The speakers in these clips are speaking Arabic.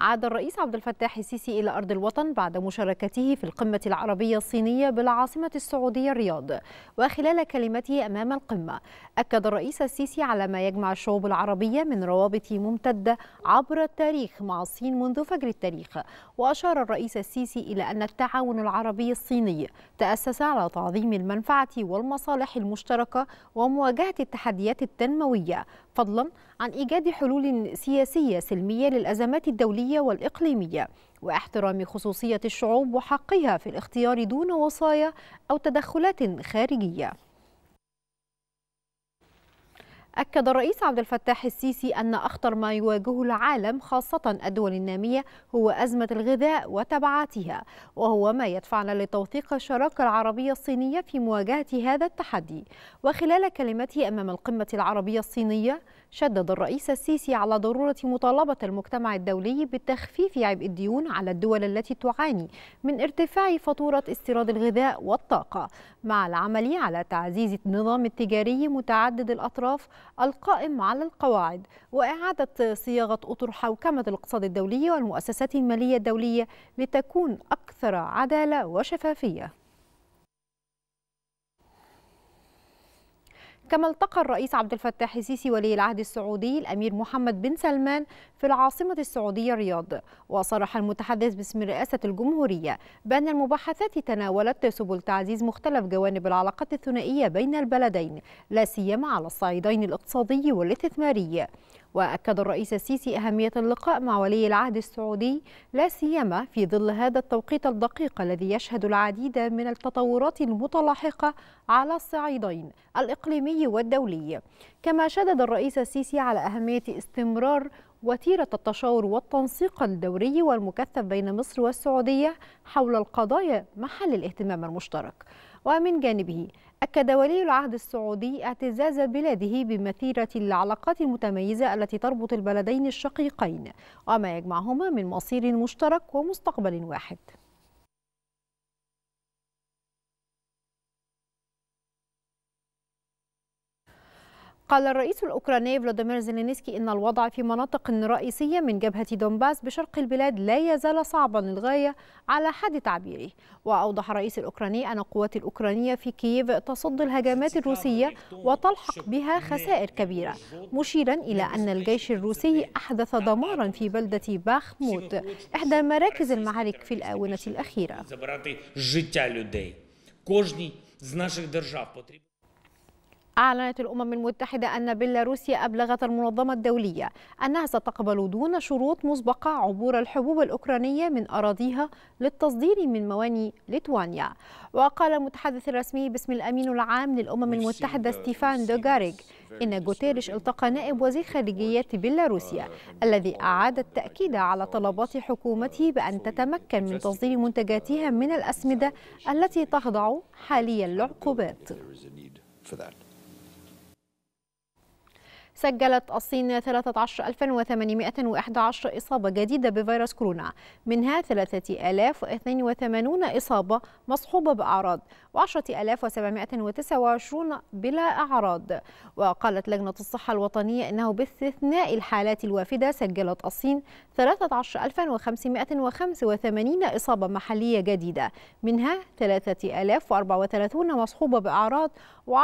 عاد الرئيس عبد الفتاح السيسي إلى أرض الوطن بعد مشاركته في القمة العربية الصينية بالعاصمة السعودية الرياض وخلال كلمته أمام القمة أكد الرئيس السيسي على ما يجمع الشعوب العربية من روابط ممتدة عبر التاريخ مع الصين منذ فجر التاريخ وأشار الرئيس السيسي إلى أن التعاون العربي الصيني تأسس على تعظيم المنفعة والمصالح المشتركة ومواجهة التحديات التنموية فضلا عن إيجاد حلول سياسية سلمية للأزمات الدولية الدولية والإقليمية واحترام خصوصية الشعوب وحقها في الاختيار دون وصايا أو تدخلات خارجية أكد الرئيس عبد الفتاح السيسي أن أخطر ما يواجهه العالم خاصة الدول النامية هو أزمة الغذاء وتبعاتها وهو ما يدفعنا لتوثيق الشراكة العربية الصينية في مواجهة هذا التحدي وخلال كلمته أمام القمة العربية الصينية شدد الرئيس السيسي على ضرورة مطالبة المجتمع الدولي بتخفيف عبء الديون على الدول التي تعاني من ارتفاع فاتورة استيراد الغذاء والطاقة مع العمل على تعزيز النظام التجاري متعدد الأطراف القائم على القواعد وإعادة صياغة أطر حوكمة الاقتصاد الدولي والمؤسسات المالية الدولية لتكون أكثر عدالة وشفافية كما التقى الرئيس عبد الفتاح السيسي ولي العهد السعودي الأمير محمد بن سلمان في العاصمة السعودية الرياض وصرح المتحدث باسم رئاسة الجمهورية بأن المباحثات تناولت سبل تعزيز مختلف جوانب العلاقات الثنائية بين البلدين لا سيما على الصعيدين الاقتصادي والاستثماري وأكد الرئيس السيسي أهمية اللقاء مع ولي العهد السعودي لا سيما في ظل هذا التوقيت الدقيق الذي يشهد العديد من التطورات المتلاحقة على الصعيدين الإقليمي والدولي كما شدد الرئيس السيسي على أهمية استمرار وتيرة التشاور والتنسيق الدوري والمكثف بين مصر والسعودية حول القضايا محل الاهتمام المشترك ومن جانبه أكد ولي العهد السعودي اعتزاز بلاده بمثيرة العلاقات المتميزة التي تربط البلدين الشقيقين وما يجمعهما من مصير مشترك ومستقبل واحد قال الرئيس الأوكراني فلاديمير زيلينسكي إن الوضع في مناطق رئيسية من جبهة دونباس بشرق البلاد لا يزال صعبا للغاية على حد تعبيره وأوضح الرئيس الأوكراني أن القوات الأوكرانية في كييف تصد الهجمات الروسية وتلحق بها خسائر كبيرة مشيرا إلى أن الجيش الروسي أحدث دمارا في بلدة باخموت إحدى مراكز المعارك في الآونة الأخيرة أعلنت الأمم المتحدة أن بيلاروسيا أبلغت المنظمة الدولية أنها ستقبل دون شروط مسبقة عبور الحبوب الأوكرانية من أراضيها للتصدير من مواني ليتوانيا وقال المتحدث الرسمي باسم الأمين العام للأمم المتحدة ستيفان دوغاريج إن جوتيريش التقى نائب وزير خارجية بيلاروسيا uh, الذي أعاد التأكيد على طلبات حكومته بأن تتمكن من تصدير منتجاتها من الأسمدة التي تخضع حاليا لعقوبات. for that. سجلت الصين 13811 إصابة جديدة بفيروس كورونا منها 3082 إصابة مصحوبة بأعراض و10729 بلا أعراض وقالت لجنة الصحة الوطنية أنه باستثناء الحالات الوافدة سجلت الصين 13585 إصابة محلية جديدة منها 3034 مصحوبة بأعراض و10551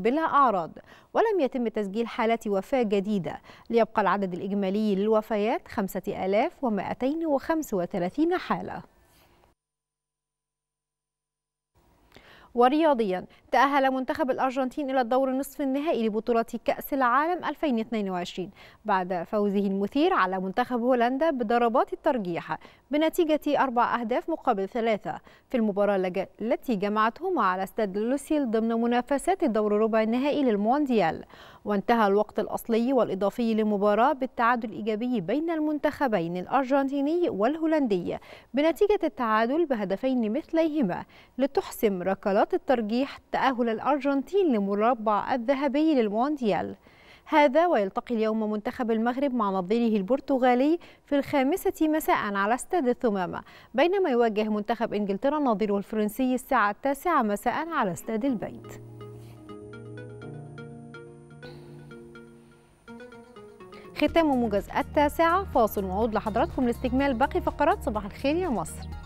بلا أعراض ولم يتم تسجيل حالات وفاة جديدة ليبقى العدد الإجمالي للوفيات 5235 حالة ورياضيا تأهل منتخب الأرجنتين إلى الدور النصف النهائي لبطولة كأس العالم 2022 بعد فوزه المثير على منتخب هولندا بضربات الترجيح بنتيجة أربع أهداف مقابل ثلاثة في المباراة التي جمعتهما على استاد لوسيل ضمن منافسات الدور ربع النهائي للمونديال وانتهى الوقت الأصلي والإضافي للمباراة بالتعادل الإيجابي بين المنتخبين الأرجنتيني والهولندي بنتيجة التعادل بهدفين مثليهما لتحسم ركلات مباراة الترجيح تأهل الأرجنتين للمربع الذهبي للمونديال هذا ويلتقي اليوم منتخب المغرب مع نظيره البرتغالي في الخامسة مساء على استاد الثمامة بينما يواجه منتخب إنجلترا نظيره الفرنسي الساعة التاسعة مساء على استاد البيت ختام موجز التاسعة فاصل وعود لحضراتكم لاستكمال باقي فقرات صباح الخير يا مصر